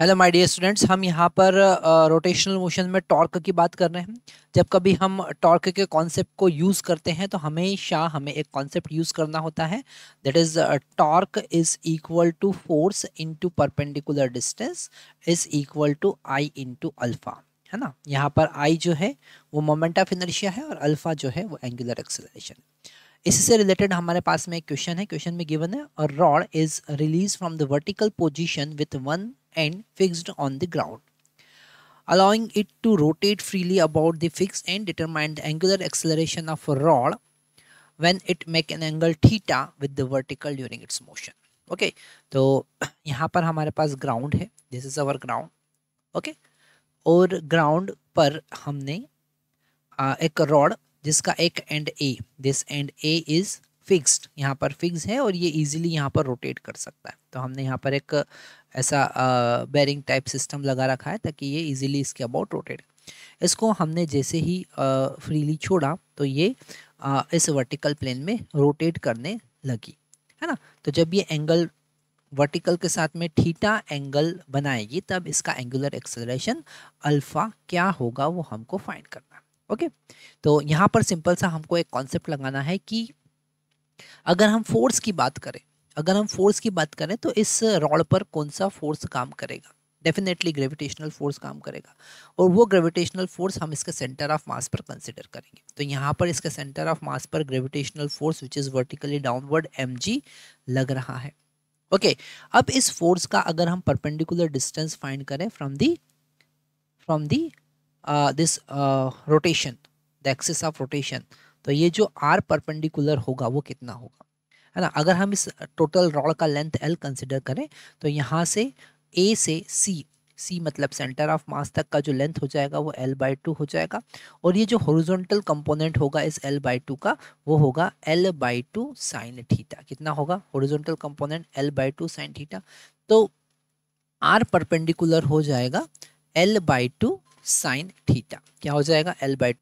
Hello my dear students हम यहाँ पर रोटेशनल मोशन में टॉर्क की बात कर रहे हैं जब कभी हम टॉर्क के कॉन्सेप्ट को यूज़ करते हैं तो हमेशा हमें एक कॉन्सेप्ट यूज़ करना होता है that is torque is equal to force into perpendicular distance is equal to I into alpha है ना यहाँ पर आई जो है वो मोमेंट ऑफ इनर्शिया है और अल्फ़ा जो है वो एंगुलर एक्सेलरेशन इससे रिलेटेड हमारे पास में एक क्वेश्चन है क्वेश्चन में गिवन है और rod is release from the vertical position with one and fixed on the ground, allowing it to rotate freely about the fix and determine the angular acceleration of a rod when it make an angle theta with the vertical during its motion. okay, so यहाँ पर हमारे पास ground है This is our ground. Okay, और ground पर हमने एक rod जिसका एक end A. This end A is fixed यहाँ पर फिक्स है और ये इजीली यहाँ पर रोटेट कर सकता है तो हमने यहाँ पर एक ऐसा बैरिंग टाइप सिस्टम लगा रखा है ताकि ये इजीली इसके अबाउट रोटेट इसको हमने जैसे ही फ्रीली छोड़ा तो ये आ, इस वर्टिकल प्लेन में रोटेट करने लगी है ना तो जब ये एंगल वर्टिकल के साथ में थीटा एंगल बनाएगी तब इसका एंगुलर एक्सेलरेशन अल्फ़ा क्या होगा वो हमको फाइंड करना ओके तो यहाँ पर सिंपल सा हमको एक कॉन्सेप्ट लगाना है कि अगर हम फोर्स की बात करें अगर हम फोर्स की बात करें तो इस रॉड पर कौन सा फोर्स काम करेगा डेफिनेटली ग्रेविटेशनल फोर्स काम करेगा और वो ग्रेविटेशनल फोर्स हम इसके सेंटर ऑफ मास पर कंसिडर करेंगे तो यहाँ पर इसके सेंटर ऑफ मास पर gravitational force which is vertically downward M लग रहा है ओके okay, अब इस फोर्स का अगर हम परपेंडिकुलर डिस्टेंस फाइंड करें from the from the this rotation the axis of rotation तो ये जो आर परपेंडिकुलर होगा वो कितना होगा है ना अगर हम इस टोटल रॉड का लेंथ एल कंसिडर करें तो यहाँ से ए से सी सी मतलब सेंटर ऑफ मास तक का जो लेंथ हो जाएगा वो एल बाई टू हो जाएगा और ये जो हॉरिजॉन्टल कंपोनेंट होगा इस एल बाई टू का वो होगा L by two sine theta कितना होगा horizontal component L by two sine theta तो आर परपेंडिकुलर हो जाएगा L by two sine theta क्या हो जाएगा L by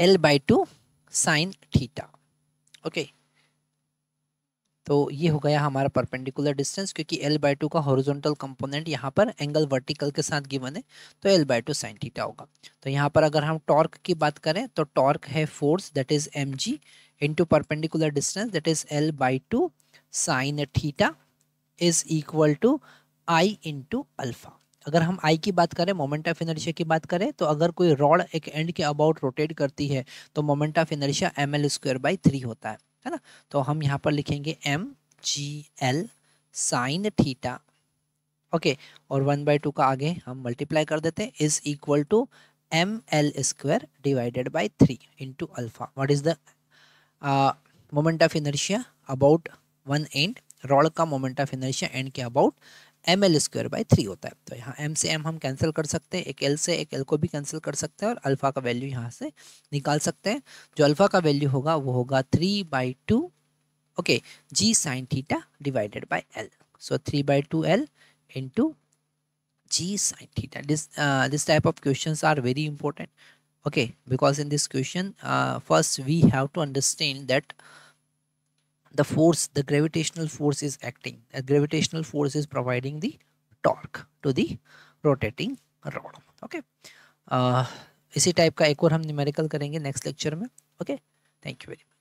L by two sine theta okay तो ये हो गया हमारा परपेंडिकुलर डिस्टेंस क्योंकि एल बाई टू का हॉरिजॉन्टल कंपोनेंट यहाँ पर एंगल वर्टिकल के साथ गिवन है तो L by two sine theta होगा तो यहाँ पर अगर हम टॉर्क की बात करें तो टॉर्क है force that is M G into perpendicular distance that is L by two sine theta is equal to I into alpha अगर हम आई की बात करें मोमेंट ऑफ इनर्शिया की बात करें तो अगर कोई रॉड एक एंड के अबाउट रोटेट करती है तो moment of inertia M L square by three होता है है ना तो हम यहाँ पर लिखेंगे M G L sine theta okay और वन बाई टू का आगे हम मल्टीप्लाई कर देते हैं is equal to M L square divided by three into alpha what is the moment of inertia about one end rod का moment of inertia end के about M L square by three होता है तो यहाँ M से M हम cancel कर सकते हैं एक एल से एक एल को भी कैंसिल कर सकते हैं और अल्फा का वैल्यू यहाँ से निकाल सकते हैं जो अल्फा का वैल्यू होगा वो होगा three by two okay G sine theta divided by L so three by two L into G sine theta this this type of question are very important okay because in this question first we have to understand that the force the gravitational force is acting a gravitational force is providing the torque to the rotating rod okay uh, इसी type का एक और हम numerical करेंगे next lecture में okay thank you very much